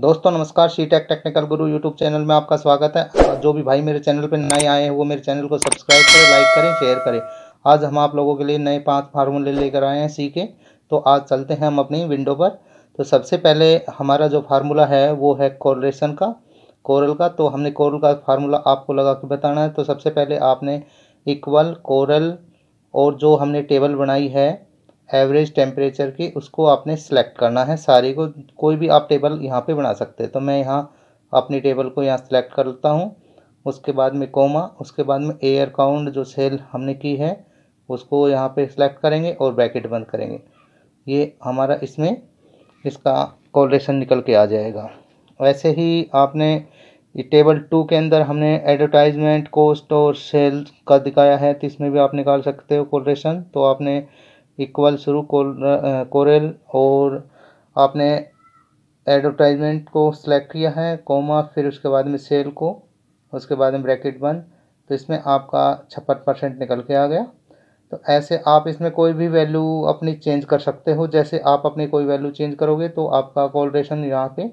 दोस्तों नमस्कार C Tech Technical Guru YouTube channel में आपका स्वागत है जो भी भाई मेरे चैनल पर नए आए हैं वो मेरे चैनल को सब्सक्राइब करें लाइक करें शेयर करें आज हम आप लोगों के लिए नए पांच फार्मूले लेकर आए हैं सी के तो आज चलते हैं हम अपनी विंडो पर तो सबसे पहले हमारा जो फार्मूला है वो है कोरलेशन का कोरल का तो हमने कोरल का फार्मूला आपको लगा के बताना है तो सबसे पहले आपने इक्वल कोरल और जो हमने टेबल बनाई है एवरेज टेम्परेचर की उसको आपने सेलेक्ट करना है सारी को कोई भी आप टेबल यहाँ पे बना सकते हैं तो मैं यहाँ अपनी टेबल को यहाँ सेलेक्ट करता हूँ उसके बाद में कोमा उसके बाद में एयर काउंट जो सेल हमने की है उसको यहाँ पे सेलेक्ट करेंगे और ब्रैकेट बंद करेंगे ये हमारा इसमें इसका कॉलेशन निकल के आ जाएगा वैसे ही आपने टेबल टू के अंदर हमने एडवर्टाइजमेंट कोस्ट और सेल का दिखाया है तो इसमें भी आप निकाल सकते हो कोलेशन तो आपने इक्वल शुरू कोरल और आपने एडवर्टाइजमेंट को सिलेक्ट किया है कोमा फिर उसके बाद में सेल को उसके बाद में ब्रैकेट बंद तो इसमें आपका छप्पन परसेंट निकल के आ गया तो ऐसे आप इसमें कोई भी वैल्यू अपनी चेंज कर सकते हो जैसे आप अपनी कोई वैल्यू चेंज करोगे तो आपका कॉलरेशन यहाँ पे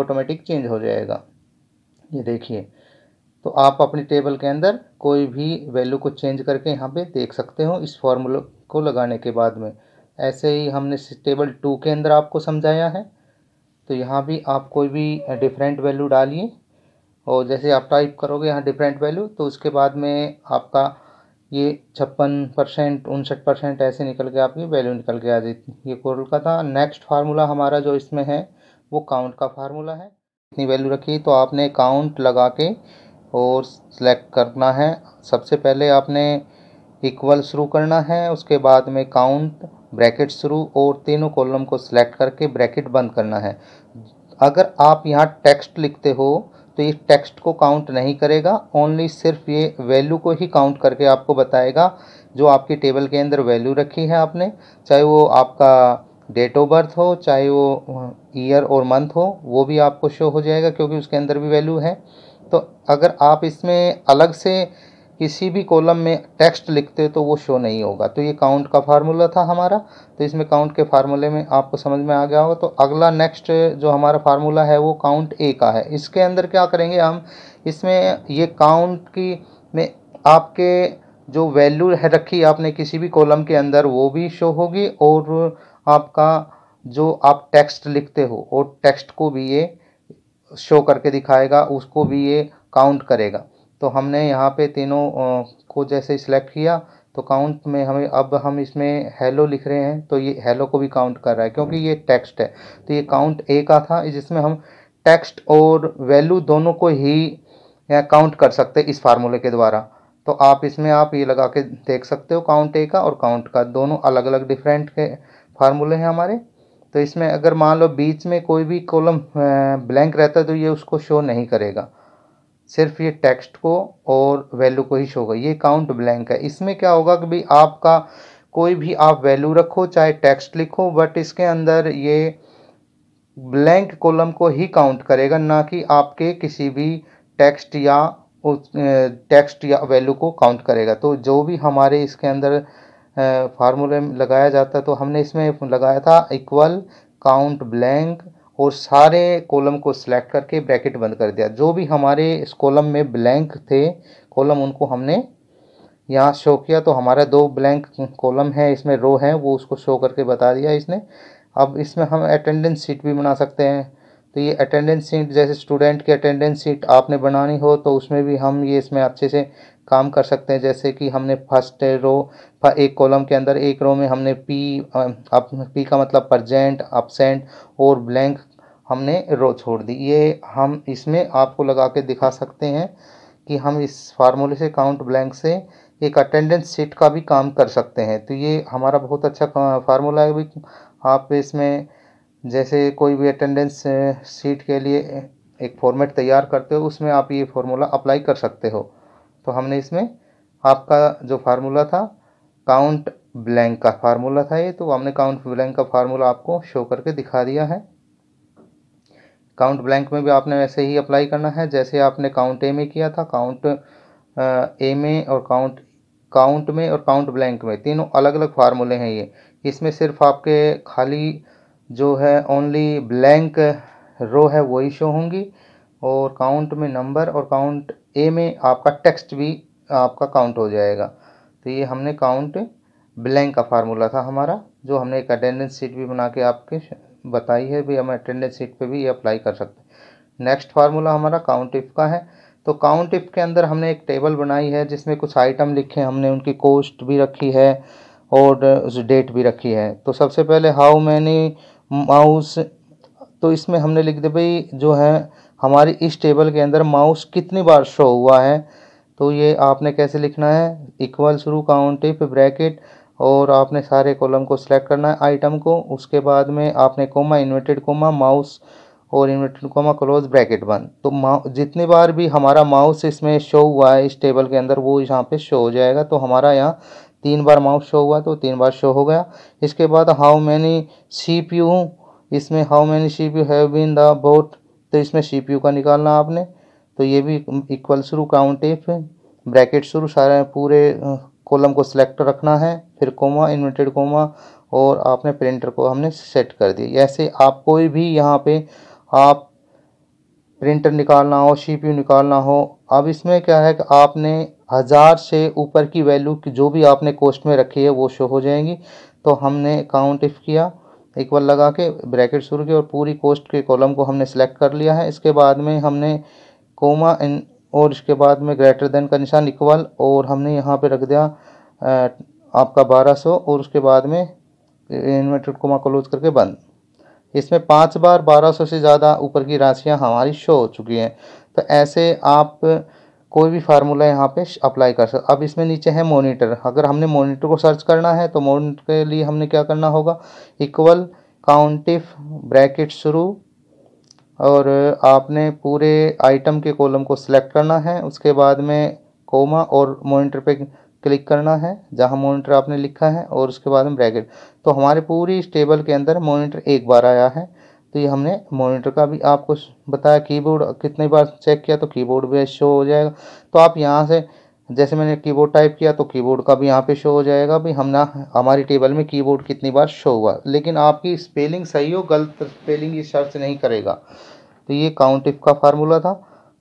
ऑटोमेटिक चेंज हो जाएगा ये देखिए तो आप अपनी टेबल के अंदर कोई भी वैल्यू को चेंज करके यहाँ पे देख सकते हो इस फॉर्मूला को लगाने के बाद में ऐसे ही हमने टेबल टू के अंदर आपको समझाया है तो यहाँ भी आप कोई भी डिफरेंट वैल्यू डालिए और जैसे आप टाइप करोगे यहाँ डिफरेंट वैल्यू तो उसके बाद में आपका ये छप्पन परसेंट उनसठ परसेंट ऐसे निकल के आपकी वैल्यू निकल के आ जाती ये कोरल का था नेक्स्ट फार्मूला हमारा जो इसमें है वो काउंट का फार्मूला है इतनी वैल्यू रखी तो आपने काउंट लगा के और सेलेक्ट करना है सबसे पहले आपने इक्वल शुरू करना है उसके बाद में काउंट ब्रैकेट शुरू और तीनों कॉलम को सिलेक्ट करके ब्रैकेट बंद करना है अगर आप यहाँ टेक्स्ट लिखते हो तो ये टेक्स्ट को काउंट नहीं करेगा ओनली सिर्फ ये वैल्यू को ही काउंट करके आपको बताएगा जो आपकी टेबल के अंदर वैल्यू रखी है आपने चाहे वो आपका डेट ऑफ बर्थ हो चाहे वो ईयर और मंथ हो वो भी आपको शो हो जाएगा क्योंकि उसके अंदर भी वैल्यू है तो अगर आप इसमें अलग से किसी भी कॉलम में टेक्स्ट लिखते तो वो शो नहीं होगा तो ये काउंट का फार्मूला था हमारा तो इसमें काउंट के फार्मूले में आपको समझ में आ गया होगा तो अगला नेक्स्ट जो हमारा फार्मूला है वो काउंट ए का है इसके अंदर क्या करेंगे हम इसमें ये काउंट की में आपके जो वैल्यू है रखी आपने किसी भी कॉलम के अंदर वो भी शो होगी और आपका जो आप टेक्स्ट लिखते हो और टेक्स्ट को भी ये शो करके दिखाएगा उसको भी ये काउंट करेगा तो हमने यहाँ पे तीनों को जैसे सिलेक्ट किया तो काउंट में हमें अब हम इसमें हेलो लिख रहे हैं तो ये हेलो को भी काउंट कर रहा है क्योंकि ये टेक्स्ट है तो ये काउंट ए का था जिसमें हम टेक्स्ट और वैल्यू दोनों को ही काउंट कर सकते इस फार्मूले के द्वारा तो आप इसमें आप ये लगा के देख सकते हो काउंट ए का और काउंट का दोनों अलग अलग डिफरेंट के फार्मूले हैं हमारे तो इसमें अगर मान लो बीच में कोई भी कॉलम ब्लैंक रहता है तो ये उसको शो नहीं करेगा सिर्फ ये टेक्स्ट को और वैल्यू को ही शो होगा ये काउंट ब्लैंक है इसमें क्या होगा कि भाई आपका कोई भी आप वैल्यू रखो चाहे टेक्स्ट लिखो बट इसके अंदर ये ब्लैंक कॉलम को ही काउंट करेगा ना कि आपके किसी भी टेक्स्ट या टेक्स्ट या वैल्यू को काउंट करेगा तो जो भी हमारे इसके अंदर फार्मूले लगाया जाता है तो हमने इसमें लगाया था इक्वल काउंट ब्लैंक और सारे कॉलम को सिलेक्ट करके ब्रैकेट बंद कर दिया जो भी हमारे इस कॉलम में ब्लैंक थे कॉलम उनको हमने यहाँ शो किया तो हमारा दो ब्लैंक कॉलम है इसमें रो है वो उसको शो करके बता दिया इसने अब इसमें हम अटेंडेंस सीट भी बना सकते हैं तो ये अटेंडेंस सीट जैसे स्टूडेंट की अटेंडेंस सीट आपने बनानी हो तो उसमें भी हम ये इसमें अच्छे से काम कर सकते हैं जैसे कि हमने फर्स्ट रो एक कॉलम के अंदर एक रो में हमने पी अप पी का मतलब प्रजेंट अपसेंट और ब्लैंक हमने रो छोड़ दी ये हम इसमें आपको लगा के दिखा सकते हैं कि हम इस फार्मूले से काउंट ब्लैंक से एक अटेंडेंस सीट का भी काम कर सकते हैं तो ये हमारा बहुत अच्छा फार्मूला है भी आप इसमें जैसे कोई भी अटेंडेंस सीट के लिए एक फॉर्मेट तैयार करते हो उसमें आप ये फार्मूला अप्लाई कर सकते हो तो हमने इसमें आपका जो फार्मूला था काउंट ब्लैंक का फार्मूला था ये तो हमने काउंट ब्लैंक का फार्मूला आपको शो करके दिखा दिया है काउंट ब्लैंक में भी आपने वैसे ही अप्लाई करना है जैसे आपने काउंट ए में किया था काउंट ए में और काउंट काउंट में और काउंट ब्लैंक में तीनों अलग अलग फार्मूले हैं ये इसमें सिर्फ आपके खाली जो है ओनली ब्लैंक रो है वही शो होंगी और काउंट में नंबर और काउंट ए में आपका टेक्स्ट भी आपका काउंट हो जाएगा तो ये हमने काउंट ब्लैंक का फार्मूला था हमारा जो हमने एक अटेंडेंस सीट भी बना के आपके बताई है भी हम अटेंडेंस सीट पे भी ये अप्लाई कर सकते हैं नेक्स्ट फार्मूला हमारा काउंट इफ का है तो काउंट इफ के अंदर हमने एक टेबल बनाई है जिसमें कुछ आइटम लिखे हैं हमने उनकी कोस्ट भी रखी है और उस डेट भी रखी है तो सबसे पहले हाउ मैनी माउस तो इसमें हमने लिख दिया भाई जो है हमारी इस टेबल के अंदर माउस कितनी बार शो हुआ है तो ये आपने कैसे लिखना है इक्वल शुरू काउंट इफ ब्रैकेट और आपने सारे कॉलम को सिलेक्ट करना है आइटम को उसके बाद में आपने कोमा इन्वर्टेड कोमा माउस और इन्वर्टेड कोमा क्लोज ब्रैकेट बंद तो जितनी बार भी हमारा माउस इसमें शो हुआ है इस टेबल के अंदर वो यहाँ पे शो हो जाएगा तो हमारा यहाँ तीन बार माउस शो हुआ तो तीन बार शो हो गया इसके बाद how many C P U इसमें how many C P U have been the bought तो इसमें सी पी यू का निकालना आपने तो ये भी इक्वल शुरू काउंट ब्रैकेट शुरू सारे पूरे कॉलम को सिलेक्ट रखना है फिर कोमा इन्वर्टेड कोमा और आपने प्रिंटर को हमने सेट कर दिया ऐसे आप कोई भी यहाँ पे आप प्रिंटर निकालना हो सी निकालना हो अब इसमें क्या है कि आपने हज़ार से ऊपर की वैल्यू जो भी आपने कोस्ट में रखी है वो शो हो जाएंगी तो हमने काउंट इफ़ किया बार लगा के ब्रैकेट शुरू किया और पूरी कोस्ट के कॉलम को हमने सेलेक्ट कर लिया है इसके बाद में हमने कोमा इन और इसके बाद में ग्रेटर देन का निशान इक्वल और हमने यहाँ पे रख दिया आपका 1200 और उसके बाद में इन्वर्टेड कोमा क्लोज करके बंद इसमें पाँच बार 1200 से ज़्यादा ऊपर की राशियाँ हमारी शो हो चुकी हैं तो ऐसे आप कोई भी फार्मूला यहाँ पे अप्लाई कर सकते अब इसमें नीचे है मोनीटर अगर हमने मोनीटर को सर्च करना है तो मोनीटर के लिए हमने क्या करना होगा इक्वल काउंटिफ ब्रैकेट शुरू और आपने पूरे आइटम के कॉलम को सिलेक्ट करना है उसके बाद में कोमा और मोनीटर पे क्लिक करना है जहां मॉनिटर आपने लिखा है और उसके बाद में ब्रैकेट तो हमारे पूरी इस टेबल के अंदर मॉनिटर एक बार आया है तो ये हमने मॉनिटर का भी आपको बताया कीबोर्ड कितनी बार चेक किया तो कीबोर्ड भी शो हो जाएगा तो आप यहाँ से जैसे मैंने कीबोर्ड टाइप किया तो कीबोर्ड का भी यहाँ पे शो हो जाएगा भी हम ना हमारी टेबल में कीबोर्ड कितनी बार शो हुआ लेकिन आपकी स्पेलिंग सही हो गलत स्पेलिंग ये सर्च नहीं करेगा तो ये काउंटिफ का फार्मूला था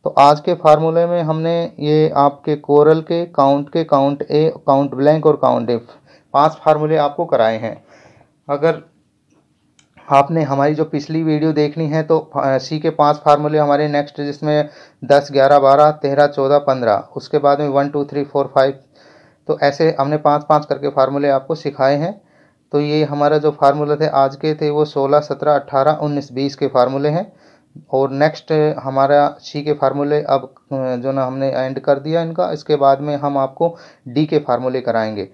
तो आज के फार्मूले में हमने ये आपके कोरल के काउंट के काउंट ए काउंट ब्लैंक और काउंट एफ पांच फार्मूले आपको कराए हैं अगर आपने हमारी जो पिछली वीडियो देखनी है तो सी के पांच फार्मूले हमारे नेक्स्ट जिसमें दस ग्यारह बारह तेरह चौदह पंद्रह उसके बाद में one two three four five तो ऐसे हमने पाँच पाँच करके फार्मूले आपको सिखाए हैं तो ये हमारा जो फार्मूला थे आज के थे वो सोलह सत्रह अट्ठारह उन्नीस बीस के फार्मूले हैं और नेक्स्ट हमारा सी के फार्मूले अब जो ना हमने एंड कर दिया इनका इसके बाद में हम आपको डी के फार्मूले कराएंगे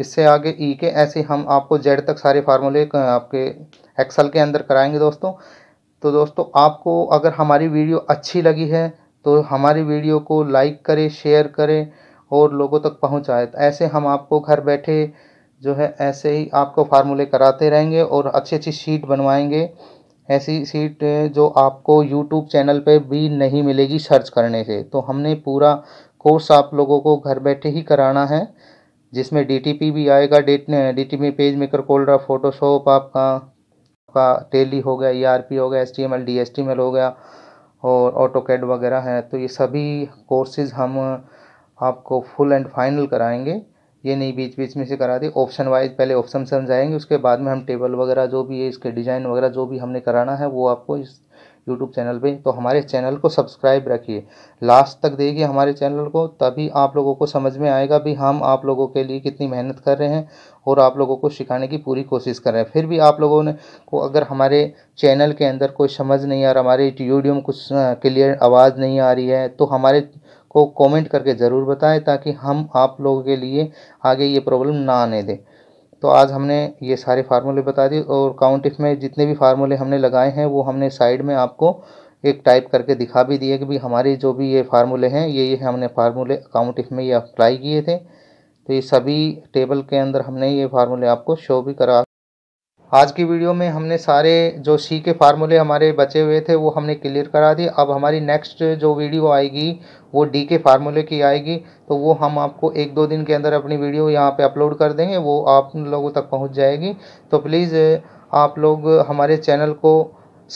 इससे आगे ई e के ऐसे हम आपको जेड तक सारे फार्मूले आपके एक्सल के अंदर कराएंगे दोस्तों तो दोस्तों आपको अगर हमारी वीडियो अच्छी लगी है तो हमारी वीडियो को लाइक करें शेयर करें और लोगों तक पहुँचाए तो ऐसे हम आपको घर बैठे जो है ऐसे ही आपको फार्मूले कराते रहेंगे और अच्छी अच्छी शीट बनवाएंगे ऐसी सीट जो आपको यूट्यूब चैनल पे भी नहीं मिलेगी सर्च करने से तो हमने पूरा कोर्स आप लोगों को घर बैठे ही कराना है जिसमें डीटीपी भी आएगा date DTP PageMaker CorelDRAW Photoshop आपका आपका टेली हो गया ईआरपी e हो गया एसटीएमएल डीएसटीएमएल हो गया और ऑटो कैड वगैरह है तो ये सभी कोर्सेज हम आपको फुल एंड फाइनल कराएँगे ये नहीं बीच बीच में से करा दे ऑप्शन वाइज पहले ऑप्शन समझाएंगे उसके बाद में हम टेबल वगैरह जो भी है इसके डिज़ाइन वगैरह जो भी हमने कराना है वो आपको इस यूट्यूब चैनल पे तो हमारे चैनल को सब्सक्राइब रखिए लास्ट तक देखिए हमारे चैनल को तभी आप लोगों को समझ में आएगा भी हम आप लोगों के लिए कितनी मेहनत कर रहे हैं और आप लोगों को सिखाने की पूरी कोशिश कर रहे हैं फिर भी आप लोगों ने को अगर हमारे चैनल के अंदर कोई समझ नहीं आ रहा हमारे यूट्यूब में कुछ क्लियर आवाज़ नहीं आ रही है तो हमारे को कमेंट करके ज़रूर बताएं ताकि हम आप लोगों के लिए आगे ये प्रॉब्लम ना आने दें तो आज हमने ये सारे फार्मूले बता दिए और काउंट इफ में जितने भी फार्मूले हमने लगाए हैं वो हमने साइड में आपको एक टाइप करके दिखा भी दिए कि भाई हमारे जो भी ये फार्मूले हैं ये ये हमने फार्मूले काउंट इफ में ये अप्लाई किए थे तो ये सभी टेबल के अंदर हमने ये फार्मूले आपको शो भी करा आज की वीडियो में हमने सारे जो सी के फार्मूले हमारे बचे हुए थे वो हमने क्लियर करा दिए अब हमारी नेक्स्ट जो वीडियो आएगी वो डी के फार्मूले की आएगी तो वो हम आपको एक दो दिन के अंदर अपनी वीडियो यहाँ पे अपलोड कर देंगे वो आप लोगों तक पहुँच जाएगी तो प्लीज़ आप लोग हमारे चैनल को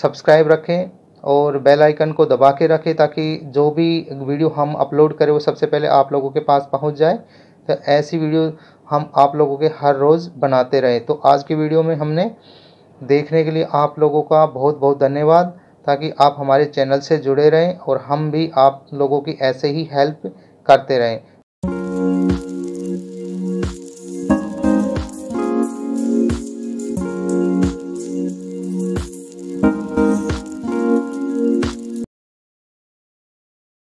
सब्सक्राइब रखें और बेल आइकन को दबा के रखें ताकि जो भी वीडियो हम अपलोड करें वो सबसे पहले आप लोगों के पास पहुंच जाए तो ऐसी वीडियो हम आप लोगों के हर रोज़ बनाते रहे तो आज की वीडियो में हमने देखने के लिए आप लोगों का बहुत बहुत धन्यवाद ताकि आप हमारे चैनल से जुड़े रहें और हम भी आप लोगों की ऐसे ही हेल्प करते रहें